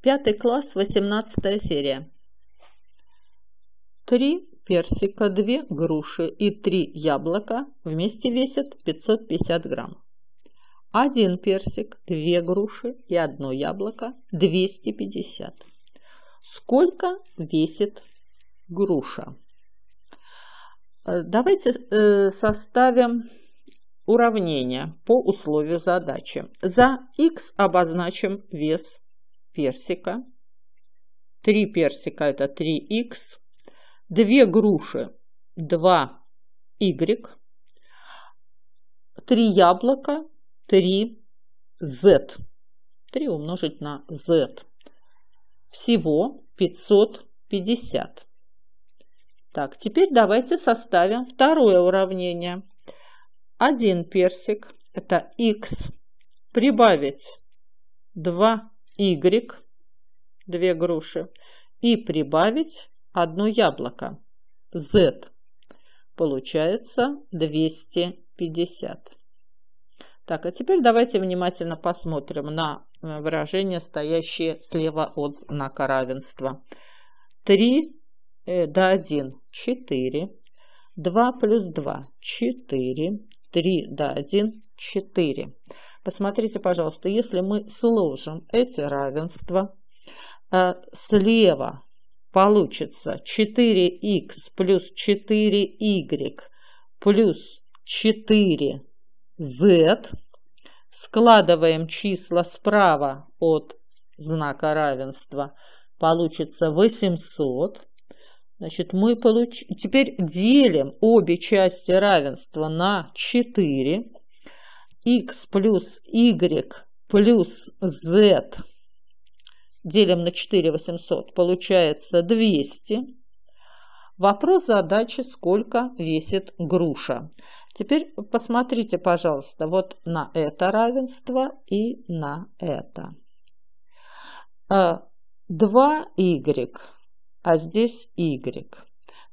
Пятый класс, 18 серия. Три персика, две груши и три яблока вместе весят 550 грамм. Один персик, две груши и одно яблоко – 250. Сколько весит груша? Э, давайте э, составим уравнение по условию задачи. За x обозначим вес персика. 3 персика – это 3х. 2 груши – 2y. 3 яблока – 3z. 3 умножить на z. Всего 550. Так, теперь давайте составим второе уравнение. один персик – это x прибавить 2 y, две груши, и прибавить одно яблоко, z. Получается 250. Так, а теперь давайте внимательно посмотрим на э, выражение, стоящее слева от знака равенства. 3 э, до 1 – 4, 2 плюс 2 – 4, 3 до 1 – 4. Посмотрите, пожалуйста, если мы сложим эти равенства, э, слева получится 4х плюс 4y плюс 4z. Складываем числа справа от знака равенства. Получится 800. Значит, мы получ... теперь делим обе части равенства на 4 x плюс y плюс z делим на 4 800, получается 200. Вопрос задачи, сколько весит груша. Теперь посмотрите, пожалуйста, вот на это равенство и на это. 2y, а, а здесь y.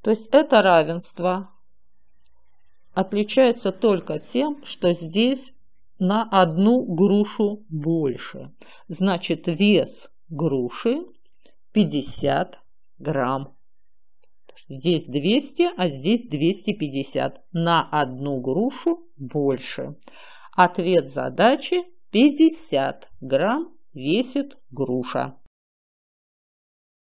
То есть это равенство отличается только тем, что здесь на одну грушу больше. Значит, вес груши 50 грамм. Здесь 200, а здесь 250. На одну грушу больше. Ответ задачи 50 грамм весит груша.